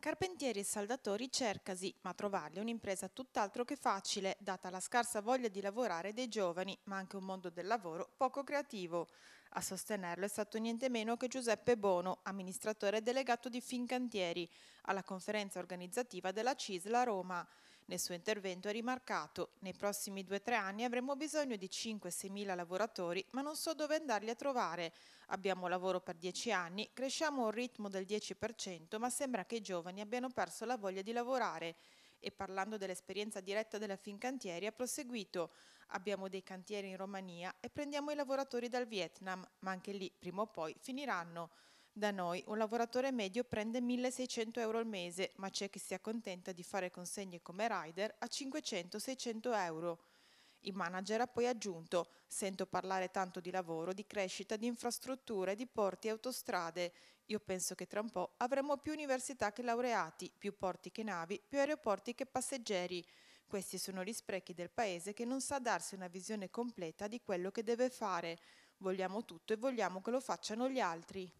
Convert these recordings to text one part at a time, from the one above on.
Carpentieri e Saldatori cercasi, ma trovarli è un'impresa tutt'altro che facile, data la scarsa voglia di lavorare dei giovani, ma anche un mondo del lavoro poco creativo. A sostenerlo è stato niente meno che Giuseppe Bono, amministratore delegato di Fincantieri, alla conferenza organizzativa della CISLA Roma. Nel suo intervento ha rimarcato nei prossimi 2-3 anni avremo bisogno di 5-6 mila lavoratori ma non so dove andarli a trovare. Abbiamo lavoro per 10 anni, cresciamo a un ritmo del 10% ma sembra che i giovani abbiano perso la voglia di lavorare e parlando dell'esperienza diretta della Fincantieri ha proseguito. Abbiamo dei cantieri in Romania e prendiamo i lavoratori dal Vietnam, ma anche lì prima o poi finiranno. Da noi un lavoratore medio prende 1600 euro al mese, ma c'è chi si accontenta di fare consegne come rider a 500-600 euro. Il manager ha poi aggiunto, sento parlare tanto di lavoro, di crescita, di infrastrutture, di porti e autostrade. Io penso che tra un po' avremo più università che laureati, più porti che navi, più aeroporti che passeggeri. Questi sono gli sprechi del paese che non sa darsi una visione completa di quello che deve fare. Vogliamo tutto e vogliamo che lo facciano gli altri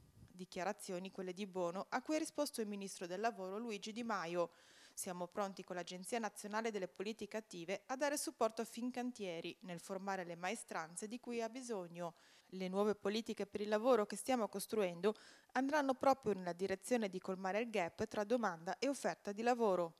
dichiarazioni, quelle di Bono, a cui ha risposto il ministro del lavoro Luigi Di Maio. Siamo pronti con l'Agenzia Nazionale delle Politiche Attive a dare supporto a Fincantieri nel formare le maestranze di cui ha bisogno. Le nuove politiche per il lavoro che stiamo costruendo andranno proprio nella direzione di colmare il gap tra domanda e offerta di lavoro.